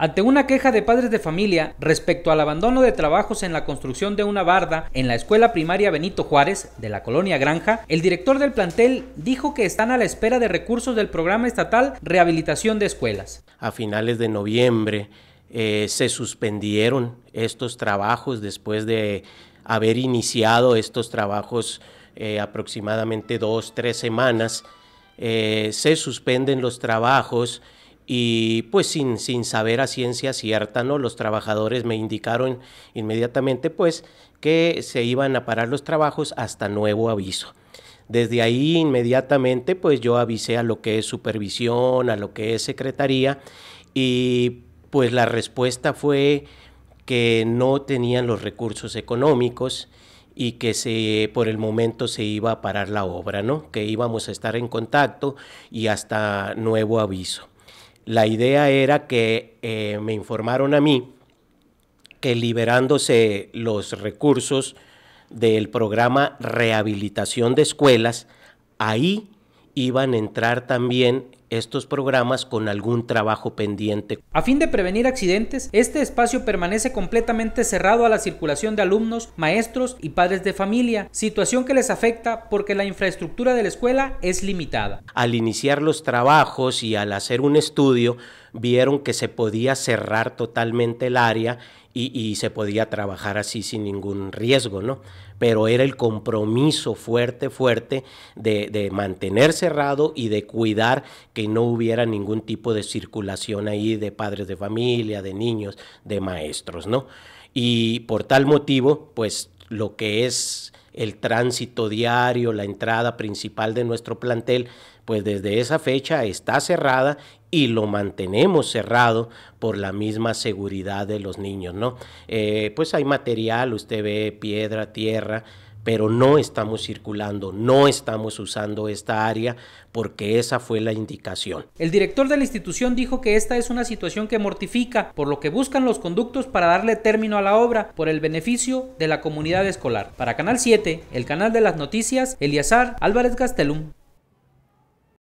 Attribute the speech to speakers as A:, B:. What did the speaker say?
A: Ante una queja de padres de familia respecto al abandono de trabajos en la construcción de una barda en la escuela primaria Benito Juárez de la colonia Granja, el director del plantel dijo que están a la espera de recursos del programa estatal Rehabilitación de Escuelas. A finales de
B: noviembre eh, se suspendieron estos trabajos después de haber iniciado estos trabajos eh, aproximadamente dos, tres semanas. Eh, se suspenden los trabajos y pues sin, saber a ciencia cierta, ¿no? Los trabajadores me indicaron inmediatamente pues que se iban a parar los trabajos hasta nuevo aviso. Desde ahí inmediatamente pues yo avisé a lo que es supervisión, a lo que es secretaría y pues la respuesta fue que no tenían los recursos económicos y que se por el momento se iba a parar la obra, ¿no? Que íbamos a estar en contacto y hasta nuevo aviso. La idea era que eh, me informaron a mí que liberándose los recursos del programa Rehabilitación de Escuelas, ahí
A: iban a entrar también estos programas con algún trabajo pendiente. A fin de prevenir accidentes, este espacio permanece completamente cerrado a la circulación de alumnos, maestros y padres de familia, situación que les afecta porque la infraestructura de la escuela es limitada.
B: Al iniciar los trabajos y al hacer un estudio, vieron que se podía cerrar totalmente el área y, se podía trabajar así sin ningún riesgo, ¿no? Pero era el compromiso fuerte, fuerte de, de mantener cerrado y de cuidar que no hubiera ningún tipo de circulación ahí de padres de familia, de niños, de maestros, ¿no? Y por tal motivo, pues lo que es el tránsito diario, la entrada principal de nuestro plantel, pues desde esa fecha está cerrada y lo mantenemos cerrado por la misma seguridad de los niños, ¿no? Eh, pues hay material, usted ve piedra, tierra, pero no estamos circulando, no estamos usando esta área porque esa fue la indicación.
A: El director de la institución dijo que esta es una situación que mortifica, por lo que buscan los conductos para darle término a la obra por el beneficio de la comunidad escolar. Para Canal 7, el canal de las noticias, Eliazar Álvarez Gastelum.